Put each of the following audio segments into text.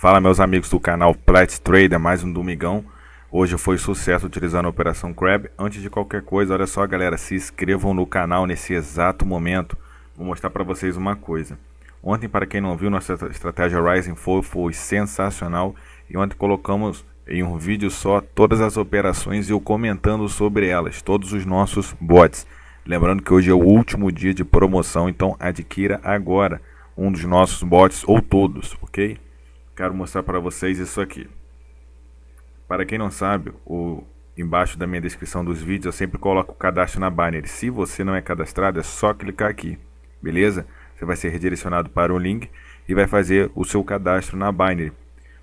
Fala meus amigos do canal Plat Trader, mais um domingão. Hoje foi sucesso utilizando a Operação Crab. Antes de qualquer coisa, olha só galera, se inscrevam no canal nesse exato momento. Vou mostrar para vocês uma coisa. Ontem, para quem não viu, nossa estratégia Rising Fall foi sensacional. E ontem colocamos em um vídeo só todas as operações e eu comentando sobre elas, todos os nossos bots. Lembrando que hoje é o último dia de promoção, então adquira agora um dos nossos bots ou todos, ok? quero mostrar para vocês isso aqui. Para quem não sabe, o, embaixo da minha descrição dos vídeos eu sempre coloco o cadastro na banner. Se você não é cadastrado, é só clicar aqui, beleza? Você vai ser redirecionado para um link e vai fazer o seu cadastro na Binary,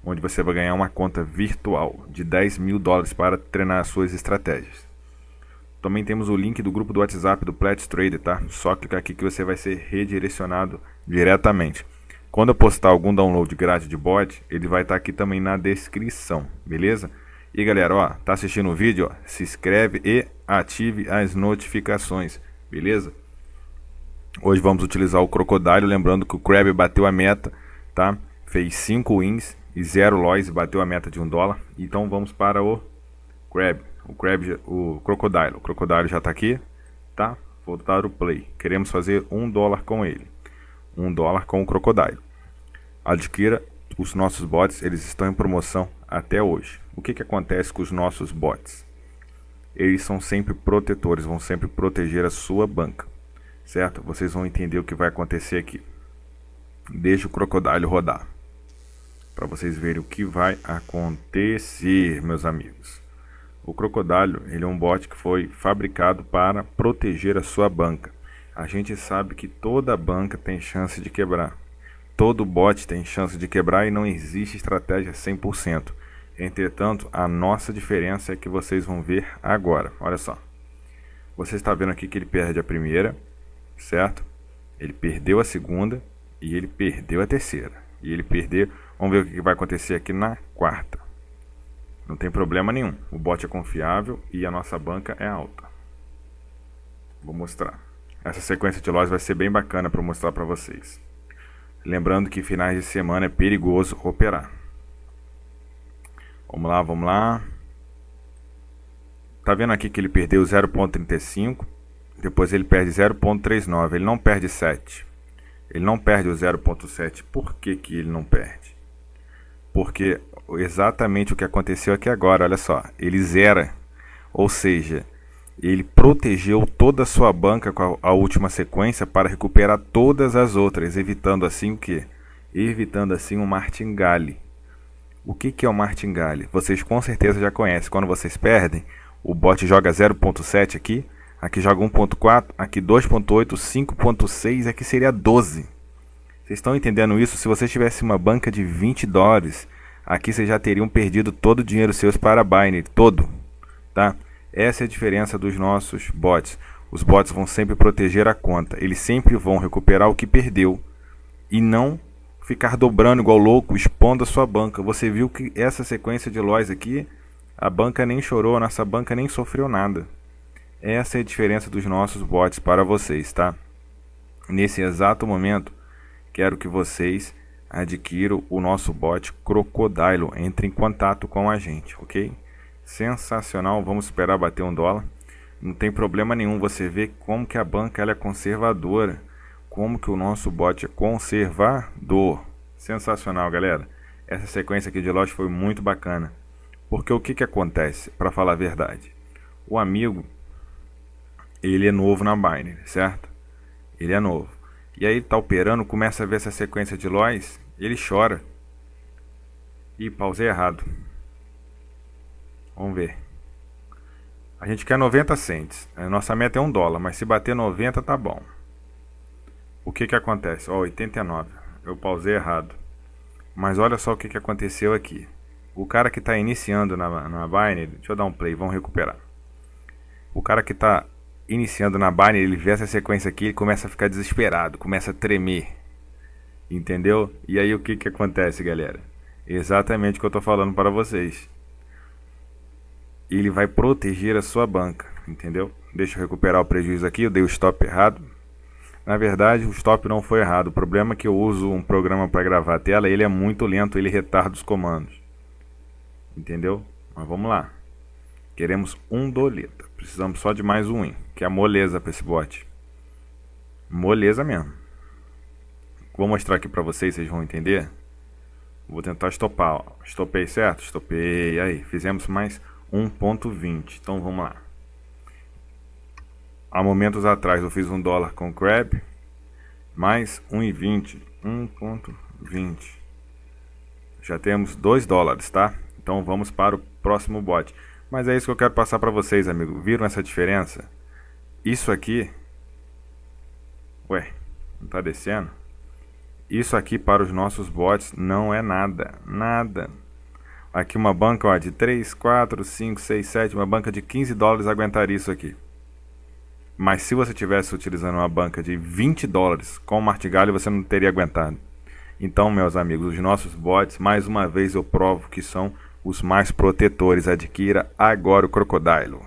onde você vai ganhar uma conta virtual de 10 mil dólares para treinar as suas estratégias. Também temos o link do grupo do WhatsApp do Plat Trader, tá? Só clicar aqui que você vai ser redirecionado diretamente. Quando eu postar algum download grátis de bot, ele vai estar tá aqui também na descrição, beleza? E galera, ó, tá assistindo o vídeo, ó, se inscreve e ative as notificações, beleza? Hoje vamos utilizar o Crocodile, lembrando que o Crab bateu a meta, tá? Fez 5 wins e 0 loss, bateu a meta de 1 um dólar. Então vamos para o Crab, o Crab, o Crocodile. O Crocodile já tá aqui, tá? Vou dar o play. Queremos fazer 1 um dólar com ele. 1 um dólar com o Crocodile. Adquira os nossos bots, eles estão em promoção até hoje. O que, que acontece com os nossos bots? Eles são sempre protetores, vão sempre proteger a sua banca, certo? Vocês vão entender o que vai acontecer aqui. Deixa o crocodilo rodar para vocês verem o que vai acontecer, meus amigos. O crocodilo ele é um bot que foi fabricado para proteger a sua banca. A gente sabe que toda banca tem chance de quebrar. Todo bot tem chance de quebrar e não existe estratégia 100%. Entretanto, a nossa diferença é que vocês vão ver agora. Olha só. Você está vendo aqui que ele perde a primeira, certo? Ele perdeu a segunda e ele perdeu a terceira. E ele perdeu... Vamos ver o que vai acontecer aqui na quarta. Não tem problema nenhum. O bot é confiável e a nossa banca é alta. Vou mostrar. Essa sequência de lojas vai ser bem bacana para mostrar para vocês. Lembrando que finais de semana é perigoso operar. Vamos lá, vamos lá. Tá vendo aqui que ele perdeu 0.35, depois ele perde 0.39, ele não perde 7. Ele não perde o 0.7. Por que, que ele não perde? Porque exatamente o que aconteceu aqui agora, olha só, ele zera. Ou seja, ele protegeu toda a sua banca com a, a última sequência para recuperar todas as outras, evitando assim o que? Evitando assim o um martingale. O que, que é o um martingale? Vocês com certeza já conhecem. Quando vocês perdem, o bot joga 0.7 aqui, aqui joga 1.4, aqui 2.8, 5.6, aqui seria 12. Vocês estão entendendo isso? Se você tivesse uma banca de 20 dólares, aqui vocês já teriam perdido todo o dinheiro seus para a binary todo, tá? Essa é a diferença dos nossos bots. Os bots vão sempre proteger a conta, eles sempre vão recuperar o que perdeu e não ficar dobrando igual louco, expondo a sua banca. Você viu que essa sequência de lois aqui, a banca nem chorou, a nossa banca nem sofreu nada. Essa é a diferença dos nossos bots para vocês, tá? Nesse exato momento, quero que vocês adquiram o nosso bot Crocodilo. Entre em contato com a gente, ok? sensacional. Vamos esperar bater um dólar. Não tem problema nenhum você vê como que a banca ela é conservadora. Como que o nosso bot é conservador. Sensacional, galera. Essa sequência aqui de lote foi muito bacana. Porque o que, que acontece, para falar a verdade? O amigo, ele é novo na binary certo? Ele é novo. E aí tá operando, começa a ver essa sequência de lois, ele chora. E pausei errado. Vamos ver. A gente quer 90 cents. A nossa meta é 1 dólar, mas se bater 90 tá bom. O que que acontece? Ó, oh, 89. Eu pausei errado. Mas olha só o que que aconteceu aqui. O cara que está iniciando na, na Binance, deixa eu dar um play, vamos recuperar. O cara que está iniciando na Binance, ele vê essa sequência aqui, ele começa a ficar desesperado, começa a tremer. Entendeu? E aí o que que acontece, galera? Exatamente o que eu estou falando para vocês ele vai proteger a sua banca, entendeu? Deixa eu recuperar o prejuízo aqui, eu dei o stop errado. Na verdade, o stop não foi errado. O problema é que eu uso um programa para gravar a tela, ele é muito lento, ele retarda os comandos. Entendeu? Mas vamos lá. Queremos um doleta. Precisamos só de mais um que é a moleza para esse bot. Moleza mesmo. Vou mostrar aqui para vocês, vocês vão entender. Vou tentar estopar. Ó. Estopei, certo? Estopei. Aí, fizemos mais 1.20. Então vamos lá. Há momentos atrás eu fiz um dólar com Crab mais 1,20. 1.20. Já temos 2 dólares, tá? Então vamos para o próximo bot. Mas é isso que eu quero passar para vocês, amigo. Viram essa diferença? Isso aqui... Ué, não tá descendo? Isso aqui para os nossos bots não é nada. Nada. Aqui uma banca ó, de 3, 4, 5, 6, 7, uma banca de 15 dólares aguentaria isso aqui. Mas se você estivesse utilizando uma banca de 20 dólares com martigalho, você não teria aguentado. Então, meus amigos, os nossos bots, mais uma vez eu provo que são os mais protetores. Adquira agora o Crocodilo.